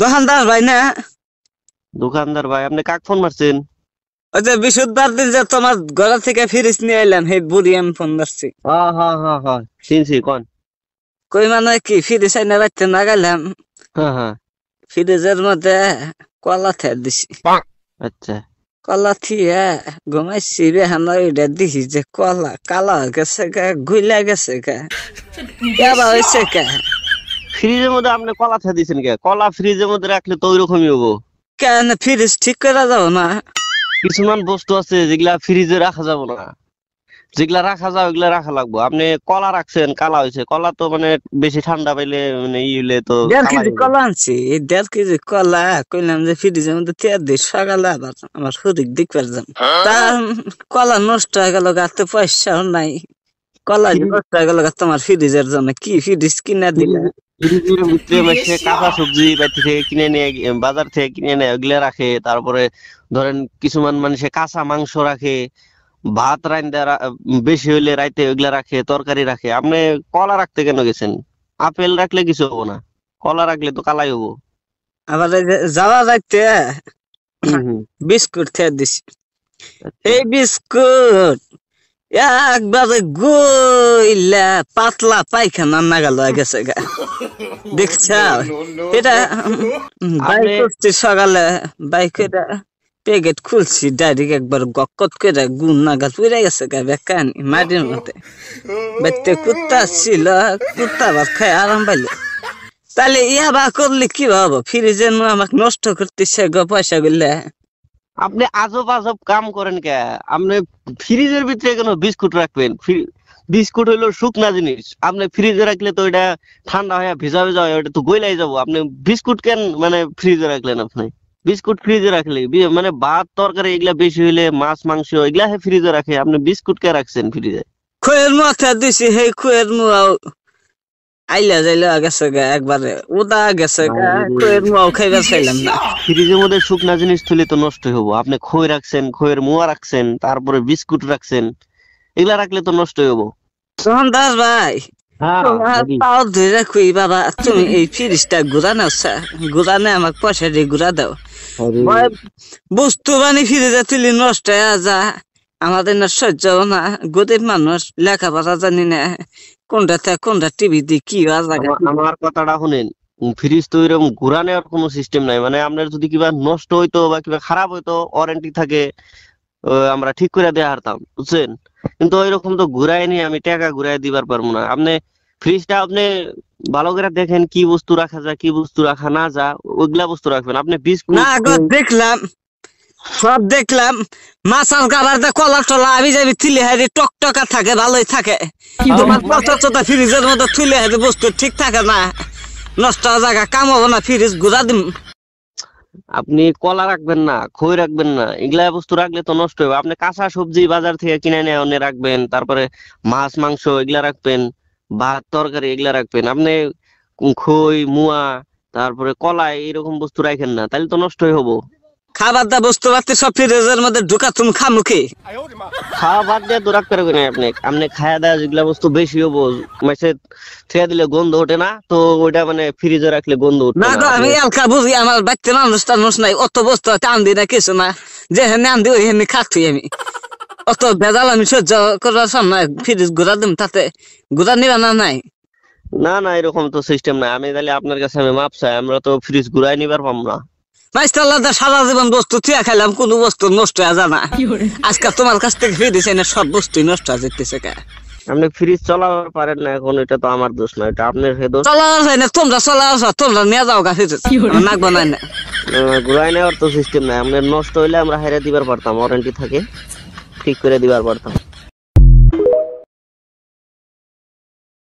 দোকানদার ভাই না দোকানদার ভাই আপনি কাক ফোন মারছেন ওই যে বিশুদ্ধার দিন যে তোমার ঘর থেকে ফিরিস নিয়ে এলাম হে বুড়ি আমি ফোন মারছি হ্যাঁ হ্যাঁ হ্যাঁ হ্যাঁ শুনছি কোন কই মানে কি ফিরিস আইনা রাখতে না গেলাম হ্যাঁ হ্যাঁ ফ্রিজের মধ্যে কলা থে দিছি আচ্ছা কলা থিয়ে ঘুমাইছি বেহানো ওইটা দিছি যে কলা কালা গেছে গা গুইলা গেছে গা হয়েছে গা ফ্রিজের মধ্যে আপনি কলা খেয়ে দিয়েছেন কে কলা ফ্রিজের মধ্যে রাখলে তো ওইরকমই হবো কেন ফ্রিজ ঠিক করা যাও না কিছুমান বস্তু আছে যেগুলা ফ্রিজে রাখা যাবো না যেগুলা রাখা যাবে ওগুলা রাখা লাগবো আপনি কলা রাখছেন কালা হয়েছে কলা তো মানে বেশি ঠান্ডা পাইলে মানে ই হইলে তো দেড় কেজি কলা আনছি এই দেড় কেজি কলা কইলাম যে ফ্রিজের মধ্যে তেয়ার দিই সকালে আবার আমার শরীর দেখবার যাম তা কলা নষ্ট হয়ে গেল গাতে পয়সাও নাই কলা নষ্ট হয়ে গেল তোমার ফ্রিজের জন্য কি ফ্রিজ কিনা দিলে আচ্ছা, কাঁচা সবজি বাড়ি থেকে কিনে নিয়ে বাজার থেকে কিনে নিয়ে ওগুলা রাখে তারপরে ধরেন কিছুমান মানুষে কাঁচা মাংস রাখে ভাত রাইন্দা বেশি হইলে রাইতে ওগুলা রাখে তরকারি রাখে আপনি কলা রাখতে কেন গেছেন আপেল রাখলে কিছু হবো না কলা রাখলে তো কালাই হবো আবার যাওয়া যাইতে বিস্কুট খেয়ে দিছি আচ্ছা। এই বিস্কুট একবারে গইলা পাতলা পায়খানা না গেল গেছে দেখছাও এটা বাইক সকালে বাইক প্যাকেট খুলছি ডাইরেক্ট একবার গকত করে গুণ গাছ পুরে গেছে গা বেকানি মাটির মতে বাইতে কুত্তা ছিল কুত্তা ভাত খাই আরাম পাইল তাহলে ইয়া বা করলে কি ভাবো ফ্রিজের আমাকে নষ্ট করতেছে গো পয়সা গুলা আপনি আজব আজব কাম করেন কে আপনি ফ্রিজের ভিতরে কেন বিস্কুট রাখবেন বিস্কুট হইলো শুকনা জিনিস আপনি ফ্রিজে রাখলে তো এটা ঠান্ডা হয়ে ভিজা ভিজা হয় ওইটা তো গইলাই যাবো আপনি বিস্কুট কেন মানে ফ্রিজে রাখলেন আপনি বিস্কুট ফ্রিজে রাখলে মানে ভাত তরকারি এগুলা বেশি হইলে মাছ মাংস এগুলা ফ্রিজে রাখে আপনি বিস্কুট কে রাখছেন ফ্রিজে খুয়ের মাথা দিছি হে খুয়ের মুখ আইলা যাইলা গেছে একবার উদা গেছে খয়ের মুয়াও খাইবা চাইলাম না ফ্রিজের মধ্যে শুকনা জিনিস থুলে তো নষ্ট হবো আপনি খই রাখছেন খয়ের মুয়া রাখছেন তারপরে বিস্কুট রাখছেন এগুলা রাখলে তো নষ্ট হবো সোহন দাস ভাই হ্যাঁ, ধুই রাখুই বাবা তুমি এই ফ্রিজটা ঘুরা নাও ঘুরা নে আমার পয়সা দিয়ে ঘুরা দাও বস্তু বানি ফ্রিজে তুলি নষ্ট হয়ে যা আমাদের না সহ্য না গরিব মানুষ লেখাপড়া জানি না কোনটাতে কোনটা টিভি টিভিতে কি আমার কথাটা শুনেন ফ্রিজ তো এরকম ঘুরা নেওয়ার কোনো সিস্টেম নাই মানে আপনার যদি কিবা নষ্ট হইতো বা কিবা খারাপ হইতো ওয়ারেন্টি থাকে আমরা ঠিক করে দেওয়া হারতাম বুঝছেন কিন্তু ওইরকম তো ঘুরাই নি আমি টাকা ঘুরাই দিবার পারবো না আপনি ফ্রিজটা আপনি ভালো করে দেখেন কি বস্তু রাখা যায় কি বস্তু রাখা না যা ওইগুলা বস্তু রাখবেন আপনি বিস্কুট না দেখলাম সব দেখলাম মাছার খাবার দা কলা টলা আমি যাবি তুলে হারি টকটকা থাকে ভালোই থাকে তোমার ফ্রিজের মধ্যে তুলে হাতে বস্তু ঠিক থাকে না নষ্ট জায়গা কাম হবে না ফ্রিজ ঘুরা দিম আপনি কলা রাখবেন না খই রাখবেন না এগুলা বস্তু রাখলে তো নষ্ট হবে আপনি কাঁচা সবজি বাজার থেকে কিনে নিয়ে অনে রাখবেন তারপরে মাছ মাংস এগুলা রাখবেন ভাত তরকারি এগুলা রাখবেন আপনি খই মুয়া তারপরে কলা এরকম বস্তু রাখেন না তাহলে তো নষ্টই হবো খাবার দা বস্তু পাতি সব ফ্রিজের মধ্যে ঢুকা তুমি খা মুখে খাবার দিয়ে দূরাক করে না আপনি আপনি খায়া দেয়া যেগুলা বস্তু বেশি হবো মাসে থেকে দিলে গন্ধ ওঠে না তো ওইটা মানে ফ্রিজে রাখলে গন্ধ উঠে না আমি এলকা বুঝি আমার বাড়িতে মানুষ টানুষ নাই অত বস্তু টান দিই না কিছু না যে হেনে আন দিই হেনে খাচ্ছি আমি অত ভেজাল আমি সহ্য করার সামনে ফ্রিজ ঘুরা দিম তাতে ঘুরা নিবা না নাই না না এরকম তো সিস্টেম নাই আমি তাহলে আপনার কাছে আমি মাপ চাই আমরা তো ফ্রিজ ঘুরাই নিবার পাম না খাইলাম কোনো বস্তু নষ্ট নষ্ট আপনি ফ্রিজ চলাবার পারেন না এখন এটা তো আমার দোষ না তোমরা তোমরা না ঘুরাই নেওয়ার সিস্টেম নাই আপনি নষ্ট হইলে আমরা হেরে দিবার পারতাম ওয়ারেন্টি থাকে ঠিক করে দিবার পারতাম